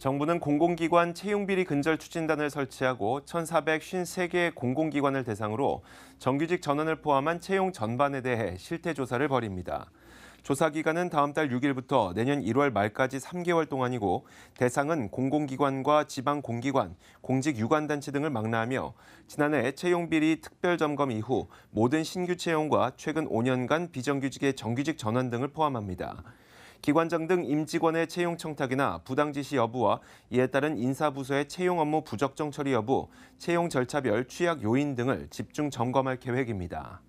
정부는 공공기관 채용비리 근절 추진단을 설치하고 1,453개의 공공기관을 대상으로 정규직 전원을 포함한 채용 전반에 대해 실태 조사를 벌입니다. 조사 기간은 다음 달 6일부터 내년 1월 말까지 3개월 동안이고 대상은 공공기관과 지방 공기관, 공직 유관단체 등을 망라하며 지난해 채용비리 특별점검 이후 모든 신규 채용과 최근 5년간 비정규직의 정규직 전환 등을 포함합니다. 기관장 등 임직원의 채용 청탁이나 부당 지시 여부와 이에 따른 인사부서의 채용 업무 부적정 처리 여부, 채용 절차별 취약 요인 등을 집중 점검할 계획입니다.